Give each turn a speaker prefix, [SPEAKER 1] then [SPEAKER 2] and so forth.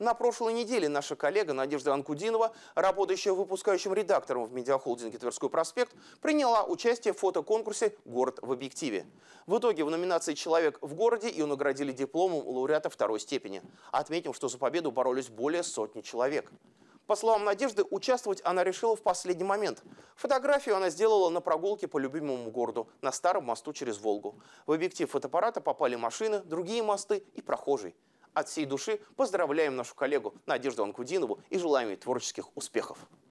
[SPEAKER 1] На прошлой неделе наша коллега Надежда Анкудинова, работающая выпускающим редактором в медиахолдинге «Тверской проспект», приняла участие в фотоконкурсе «Город в объективе». В итоге в номинации «Человек в городе» ее наградили дипломом лауреата второй степени. Отметим, что за победу боролись более сотни человек. По словам Надежды, участвовать она решила в последний момент. Фотографию она сделала на прогулке по любимому городу, на старом мосту через Волгу. В объектив фотоаппарата попали машины, другие мосты и прохожий. От всей души поздравляем нашу коллегу Надежду Анкудинову и желаем ей творческих успехов.